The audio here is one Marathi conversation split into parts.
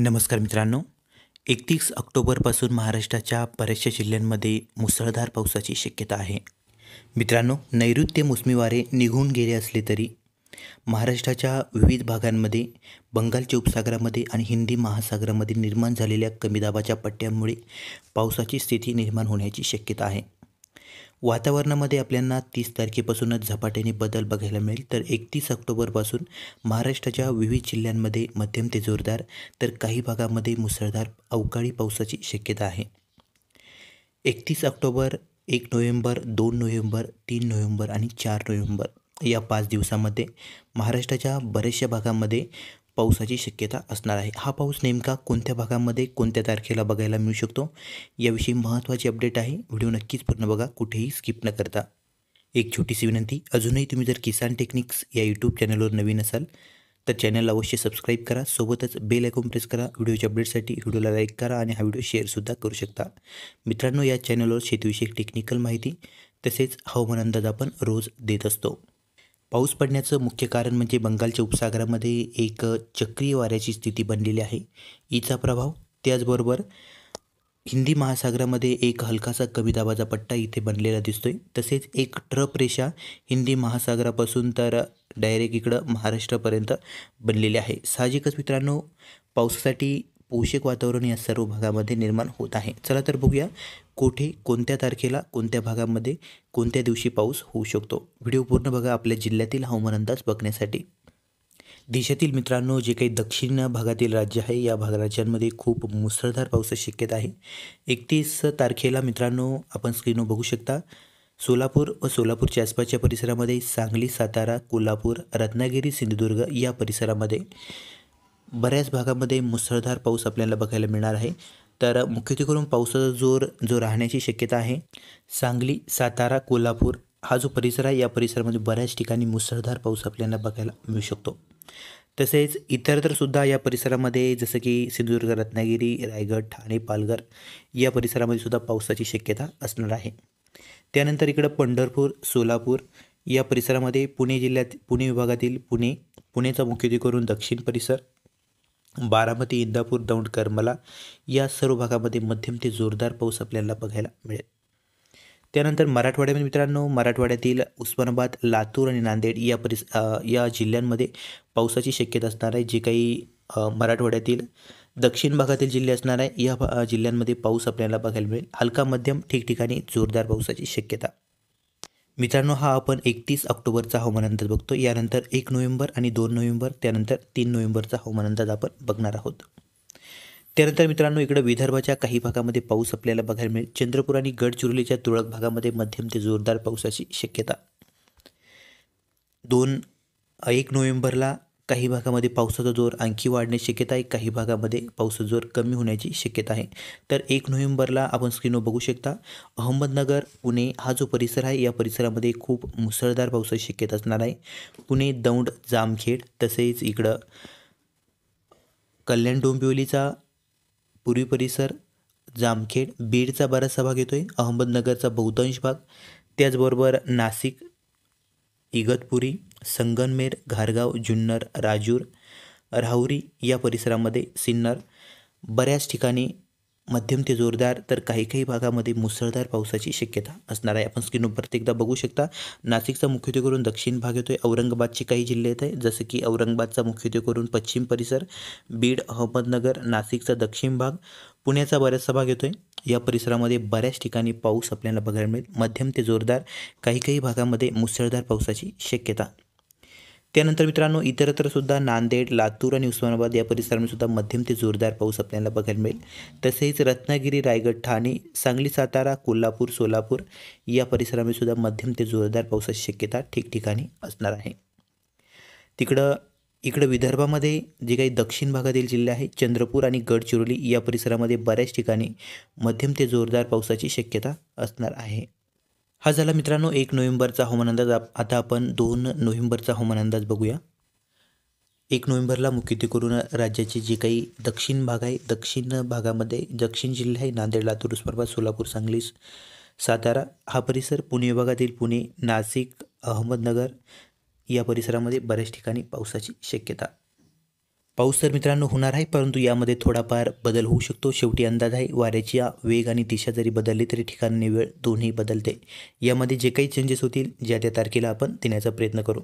नमस्कार मित्रांनो एकतीस ऑक्टोबरपासून महाराष्ट्राच्या बऱ्याचशा जिल्ह्यांमध्ये मुसळधार पावसाची शक्यता आहे मित्रांनो नैऋत्य मोसमी वारे निघून गेले असले तरी महाराष्ट्राच्या विविध भागांमध्ये बंगालच्या उपसागरामध्ये आणि हिंदी महासागरामध्ये निर्माण झालेल्या कमी दाबाच्या पट्ट्यांमुळे पावसाची स्थिती निर्माण होण्याची शक्यता आहे वातावरणामध्ये आपल्यांना तीस तारखेपासूनच झपाट्याने बदल बघायला मिळेल तर एकतीस ऑक्टोबरपासून महाराष्ट्राच्या विविध जिल्ह्यांमध्ये मध्यम ते जोरदार तर काही भागामध्ये मुसळधार अवकाळी पावसाची शक्यता आहे एकतीस ऑक्टोबर एक नोव्हेंबर दोन नोव्हेंबर तीन नोव्हेंबर आणि चार नोव्हेंबर या पाच दिवसामध्ये महाराष्ट्राच्या बऱ्याचशा भागामध्ये पावसाची शक्यता असणार आहे हा पाऊस नेमका कोणत्या भागामध्ये कोणत्या तारखेला बघायला मिळू शकतो याविषयी महत्त्वाची अपडेट आहे व्हिडिओ नक्कीच पूर्ण बघा कुठेही स्किप न करता एक छोटीशी विनंती अजूनही तुम्ही जर किसान टेक्निक्स या यूट्यूब चॅनलवर नवीन असाल तर चॅनलला अवश्य सबस्क्राईब करा सोबतच बेल ऐकून प्रेस करा व्हिडिओच्या अपडेटसाठी व्हिडिओला लाईक करा आणि हा व्हिडिओ शेअरसुद्धा करू शकता मित्रांनो या चॅनलवर शेतीविषयक टेक्निकल माहिती तसेच हवामान अंदाज आपण रोज देत असतो पाऊस पडण्याचं मुख्य कारण म्हणजे बंगालच्या उपसागरामध्ये एक चक्रीय वाऱ्याची स्थिती बनलेली आहे ईचा प्रभाव त्याचबरोबर हिंदी महासागरामध्ये एक हलकासा कमी दाबाचा पट्टा इथे बनलेला दिसतोय तसेच एक ट्रप रेषा हिंदी महासागरापासून तर डायरेक्ट इकडं महाराष्ट्रापर्यंत बनलेली आहे साहजिकच मित्रांनो पावसासाठी पोषक वातावरण या सर्व भागामध्ये निर्माण होत आहे चला तर बघूया कोठे कोणत्या तारखेला कोणत्या भागामध्ये कोणत्या दिवशी पाऊस होऊ शकतो व्हिडिओ पूर्ण बघा आपल्या जिल्ह्यातील हवामान अंदाज बघण्यासाठी देशातील मित्रांनो जे काही दक्षिण भागातील राज्य आहे या भाग राज्यांमध्ये खूप मुसळधार पाऊस शक्यता आहे एकतीस तारखेला मित्रांनो आपण स्क्रीनवर बघू शकता सोलापूर व सोलापूरच्या आसपासच्या परिसरामध्ये सांगली सातारा कोल्हापूर रत्नागिरी सिंधुदुर्ग या परिसरामध्ये बऱ्याच भागामध्ये मुसळधार पाऊस आपल्याला बघायला मिळणार आहे तर मुख्यत्वे करून पावसाचा जोर जो राहण्याची शक्यता आहे सांगली सातारा कोल्हापूर हा जो परिसर आहे या परिसरामध्ये बऱ्याच ठिकाणी मुसळधार पाऊस आपल्याला बघायला मिळू शकतो तसेच इतर तर सुद्धा या परिसरामध्ये जसं की सिंधुदुर्ग रत्नागिरी रायगड ठाणे पालघर या परिसरामध्ये सुद्धा पावसाची शक्यता असणार आहे त्यानंतर इकडं पंढरपूर सोलापूर या परिसरामध्ये पुणे जिल्ह्यात पुणे विभागातील पुणे पुणेचा मुख्यत्वे करून दक्षिण परिसर बारामती इंदापूर दौंड करमला या सर्व भागामध्ये मध्यम ते जोरदार पाऊस आपल्याला बघायला मिळेल त्यानंतर मराठवाड्यामध्ये मित्रांनो मराठवाड्यातील उस्मानाबाद लातूर आणि नांदेड या परिस या जिल्ह्यांमध्ये पावसाची शक्यता असणार आहे जे काही मराठवाड्यातील दक्षिण भागातील जिल्हे असणार आहे या जिल्ह्यांमध्ये पाऊस आपल्याला बघायला मिळेल हलका मध्यम ठिकठिकाणी जोरदार पावसाची शक्यता मित्रांनो हा आपण एकतीस ऑक्टोबरचा हवामान अंदाज बघतो यानंतर एक नोव्हेंबर आणि दोन नोव्हेंबर त्यानंतर तीन नोव्हेंबरचा हवामान अंदाज आपण बघणार आहोत त्यानंतर मित्रांनो इकडं विदर्भाच्या काही भागामध्ये पाऊस आपल्याला बघायला मिळेल चंद्रपूर आणि गडचिरोलीच्या तुरळक भागामध्ये मध्यम ते जोरदार पावसाची शक्यता दोन एक नोव्हेंबरला काही भागामध्ये पावसाचा जोर आणखी वाढण्याची शक्यता आहे काही भागामध्ये पावसाचा जोर कमी होण्याची शक्यता आहे तर एक नोव्हेंबरला आपण स्क्रीनवर बघू शकता अहमदनगर पुणे हा जो परिसर आहे या परिसरामध्ये खूप मुसळधार पावसाची शक्यता असणार आहे पुणे दौंड जामखेड तसेच इकडं कल्याण डोंबिवलीचा पूर्वी परिसर जामखेड बीडचा बराचसा भाग येतो आहे अहमदनगरचा बहुतांश भाग त्याचबरोबर नाशिक इगतपुरी संगनमेर घारगाव जुन्नर राजूर राहुरी या परिसरामध्ये सिन्नर बऱ्याच ठिकाणी मध्यम ते जोरदार तर काही काही भागामध्ये मुसळधार पावसाची शक्यता असणार आहे आपण स्क्रीनवर प्रत्येकदा बघू शकता नाशिकचा मुख्यत्वे करून दक्षिण भाग येतो आहे औरंगाबादचे काही जिल्हे येत आहे जसं की औरंगाबादचा मुख्यत्वे करून पश्चिम परिसर बीड अहमदनगर नाशिकचा दक्षिण भाग पुण्याचा बऱ्याचसा भाग येतो आहे या परिसरामध्ये बऱ्याच ठिकाणी पाऊस आपल्याला बघायला मिळेल मध्यम ते जोरदार काही काही भागामध्ये मुसळधार पावसाची शक्यता त्यानंतर मित्रांनो सुद्धा नांदेड लातूर आणि उस्मानाबाद या परिसरामध्ये सुद्धा मध्यम ते जोरदार पाऊस आपल्याला बघायला मिळेल तसेच रत्नागिरी रायगड ठाणे सांगली सातारा कोल्हापूर सोलापूर या परिसरामध्ये सुद्धा मध्यम ते जोरदार पावसाची शक्यता ठिकठिकाणी असणार आहे तिकडं इकडं विदर्भामध्ये जे काही दक्षिण भागातील जिल्हे आहेत चंद्रपूर आणि गडचिरोली या परिसरामध्ये बऱ्याच ठिकाणी मध्यम ते जोरदार पावसाची शक्यता असणार आहे हा झाला मित्रांनो एक नोव्हेंबरचा हवामान अंदाज आता आपण दोन नोव्हेंबरचा हवामान अंदाज बघूया एक नोव्हेंबरला मुख्यत्वे करून राज्याचे जे काही दक्षिण भाग आहे दक्षिण भागामध्ये दक्षिण जिल्हा आहे नांदेड लातूर उस्मानाबाद सोलापूर सांगली सातारा हा परिसर पुणे विभागातील पुणे नाशिक अहमदनगर या परिसरामध्ये बऱ्याच ठिकाणी पावसाची शक्यता पाऊस तर मित्रांनो होणार आहे परंतु यामध्ये थोडाफार बदल होऊ शकतो शेवटी अंदाज आहे वाऱ्याची वेग आणि दिशा जरी बदलली तरी ठिकाण वेळ दोन्ही बदलते यामध्ये जे काही चेंजेस होतील ज्या त्या तारखेला आपण देण्याचा प्रयत्न करू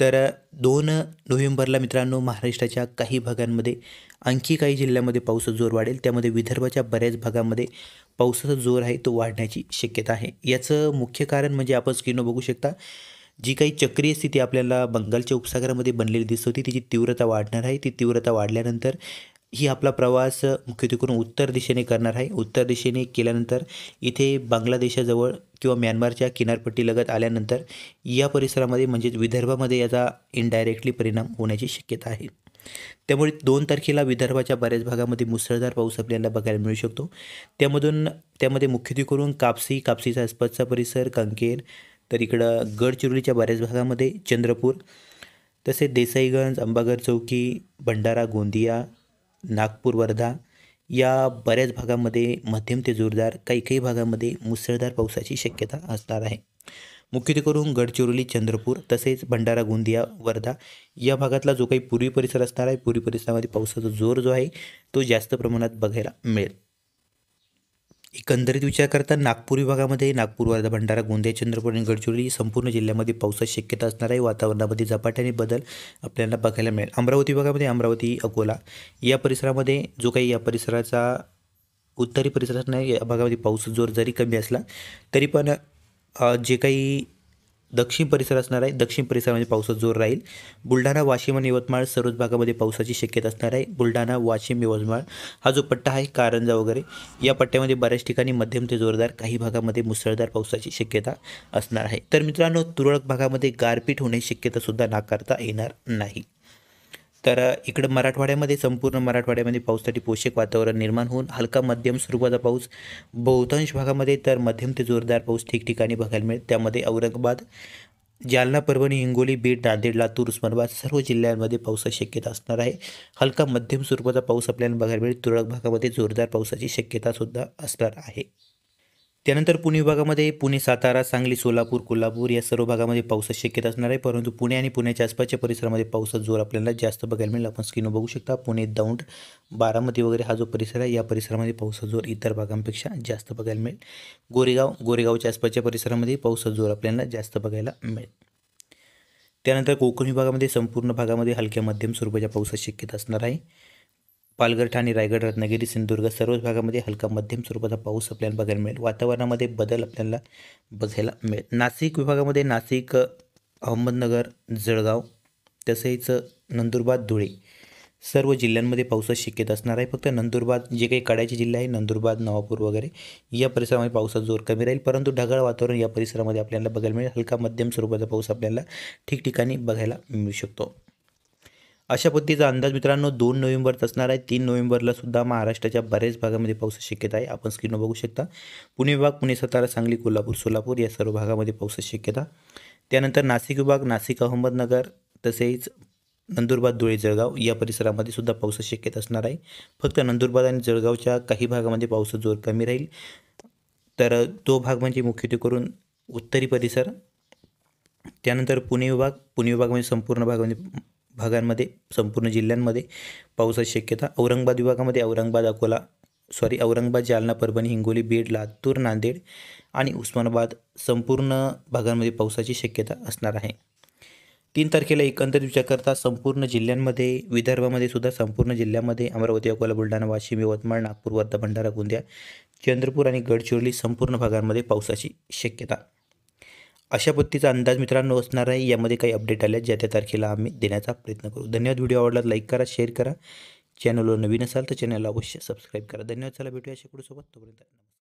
तर दोन नोव्हेंबरला मित्रांनो महाराष्ट्राच्या काही भागांमध्ये आणखी काही जिल्ह्यामध्ये पाऊस जोर वाढेल त्यामध्ये विदर्भाच्या बऱ्याच भागामध्ये पावसाचा जोर आहे तो वाढण्याची शक्यता आहे याचं मुख्य कारण म्हणजे आपण स्क्रीनवर बघू शकता जी काही चक्रीय स्थिती आपल्याला बंगालच्या उपसागरामध्ये बनलेली दिसत होती तिची तीव्रता वाढणार आहे ती तीव्रता वाढल्यानंतर ही आपला प्रवास मुख्यत्वे करून उत्तर दिशेने करणार आहे उत्तर दिशेने केल्यानंतर इथे बांगलादेशाजवळ किंवा म्यानमारच्या किनारपट्टीलगत आल्यानंतर या परिसरामध्ये म्हणजेच विदर्भामध्ये याचा इनडायरेक्टली परिणाम होण्याची शक्यता आहे त्यामुळे दोन तारखेला विदर्भाच्या बऱ्याच भागामध्ये मुसळधार पाऊस आपल्याला बघायला मिळू शकतो त्यामधून त्यामध्ये मुख्यत्वे करून कापसी कापसीचा आसपासचा परिसर कंकेर तर इकडं गडचिरोलीच्या बऱ्याच भागामध्ये चंद्रपूर तसे देसाईगंज अंबागर चौकी भंडारा गोंदिया नागपूर वर्धा या बऱ्याच भागामध्ये मध्यम ते जोरदार काही काही भागामध्ये मुसळधार पावसाची शक्यता असणार आहे मुख्यत्वे करून गडचिरोली चंद्रपूर तसेच भंडारा गोंदिया वर्धा या भागातला जो काही पूर्वी परिसर असणार आहे पूर्वी परिसरामध्ये पावसाचा जोर जो आहे तो जास्त प्रमाणात बघायला मिळेल एकंदरीत विचार करता नागपूर विभागामध्ये नागपूर वर्धा भंडारा गोंदिया चंद्रपूर आणि गडचिरोली संपूर्ण जिल्ह्यामध्ये पावसाची शक्यता असणार आहे वातावरणामध्ये झपाट्याने बदल आपल्याला बघायला मिळेल अमरावती विभागामध्ये अमरावती अकोला या परिसरामध्ये जो काही या परिसराचा उत्तरी परिसरात नाही या भागामध्ये पाऊस जोर जरी कमी असला तरी पण जे काही दक्षिण परिसर असणार आहे दक्षिण परिसरामध्ये पावसाचा जोर राहील बुलढाणा वाशिम आणि यवतमाळ सर्वच भागामध्ये पावसाची शक्यता असणार आहे बुलढाणा वाशिम यवतमाळ हा जो पट्टा आहे कारंजा वगैरे या पट्ट्यामध्ये बऱ्याच ठिकाणी मध्यम ते जोरदार काही भागामध्ये मुसळधार पावसाची शक्यता असणार आहे तर मित्रांनो तुरळक भागामध्ये गारपीट होण्याची शक्यतासुद्धा नाकारता येणार नाही तर इकडं मराठवाड्यामध्ये संपूर्ण मराठवाड्यामध्ये पावसासाठी पोषक वातावरण निर्माण होऊन हलका मध्यम स्वरूपाचा पाऊस बहुतांश भागामध्ये तर मध्यम ते जोरदार पाऊस ठिकठिकाणी बघायला मिळेल त्यामध्ये औरंगाबाद जालना परभणी हिंगोली बीड नांदेड लातूर उस्मानाबाद सर्व जिल्ह्यांमध्ये पावसाची शक्यता असणार आहे हलका मध्यम स्वरूपाचा पाऊस आपल्याला बघायला मिळेल तुरळक भागामध्ये जोरदार पावसाची शक्यतासुद्धा असणार आहे त्यानंतर पुणे विभागामध्ये पुणे सातारा सांगली सोलापूर कोल्हापूर या सर्व भागामध्ये पावसाची शक्यता असणार आहे परंतु पुणे आणि पुण्याच्या आसपासच्या परिसरामध्ये पावसाचा जोर आपल्याला जास्त बघायला मिळेल आपण स्क्रीनवर बघू शकता पुणे दौंड बारामती वगैरे हा जो परिसर आहे या परिसरामध्ये पावसाचा जोर इतर भागांपेक्षा जास्त बघायला मिळेल गोरेगाव गोरेगावच्या आसपासच्या परिसरामध्ये पावसाचा जोर आपल्याला जास्त बघायला मिळेल त्यानंतर कोकण विभागामध्ये संपूर्ण भागामध्ये हलक्या मध्यम स्वरूपाच्या पावसाची शक्यता असणार आहे पालघर ठाणे रायगड रत्नागिरी सिंधुदुर्ग सर्वच भागामध्ये हलका मध्यम स्वरूपाचा पाऊस आपल्याला बघायला मिळेल वातावरणामध्ये बदल आपल्याला बघायला मिळेल नाशिक विभागामध्ये नाशिक अहमदनगर जळगाव तसेच नंदुरबार धुळे सर्व जिल्ह्यांमध्ये पावसाची शक्यता असणार आहे फक्त नंदुरबार जे काही कड्याचे जिल्हे आहे नंदुरबार नवापूर वगैरे या परिसरामध्ये पावसाचा जोर कमी राहील परंतु ढगाळ वातावरण या परिसरामध्ये आपल्याला बघायला मिळेल हलका मध्यम स्वरूपाचा पाऊस आपल्याला ठिकठिकाणी बघायला मिळू शकतो अशा पद्धतीचा अंदाज मित्रांनो दोन नोव्हेंबरच असणार आहे तीन नोव्हेंबरला सुद्धा महाराष्ट्राच्या बऱ्याच भागामध्ये पाऊस शक्यता आहे आपण स्क्रीनवर बघू शकता पुणे विभाग पुणे सातारा सांगली कोल्हापूर सोलापूर या सर्व भागामध्ये पावसाची शक्यता त्यानंतर नाशिक विभाग नाशिक अहमदनगर तसेच नंदुरबार धुळे जळगाव या परिसरामध्ये सुद्धा पावसाची शक्यता असणार आहे फक्त नंदुरबार आणि जळगावच्या काही भागामध्ये पाऊस जोर कमी राहील तर तो भाग म्हणजे मुख्यत्वे करून उत्तरी परिसर त्यानंतर पुणे विभाग पुणे विभागामध्ये संपूर्ण भागामध्ये भागांमध्ये संपूर्ण जिल्ह्यांमध्ये पावसाची शक्यता औरंगाबाद विभागामध्ये औरंगाबाद अकोला सॉरी औरंगाबाद जालना परभणी हिंगोली बीड लातूर नांदेड आणि उस्मानाबाद संपूर्ण भागांमध्ये पावसाची शक्यता असणार आहे तीन तारखेला एकंदरीत विचार करता संपूर्ण जिल्ह्यांमध्ये विदर्भामध्ये सुद्धा संपूर्ण जिल्ह्यामध्ये अमरावती अकोला बुलढाणा वाशिम यवतमाळ नागपूर वर्धा भंडारा गोंदिया चंद्रपूर आणि गडचिरोली संपूर्ण भागांमध्ये पावसाची शक्यता अशा पद्धतीचा अंदाज मित्रांनो असणार आहे यामध्ये काही अपडेट आल्या ज्या त्या तारखेला आम्ही देण्याचा प्रयत्न करू धन्यवाद व्हिडिओ आवडला लाईक करा शेअर करा चॅनलवर नवीन असाल तर चॅनलला अवश्य सबस्क्राईब करा धन्यवाद चला भेटूया सोबत तोपर्यंत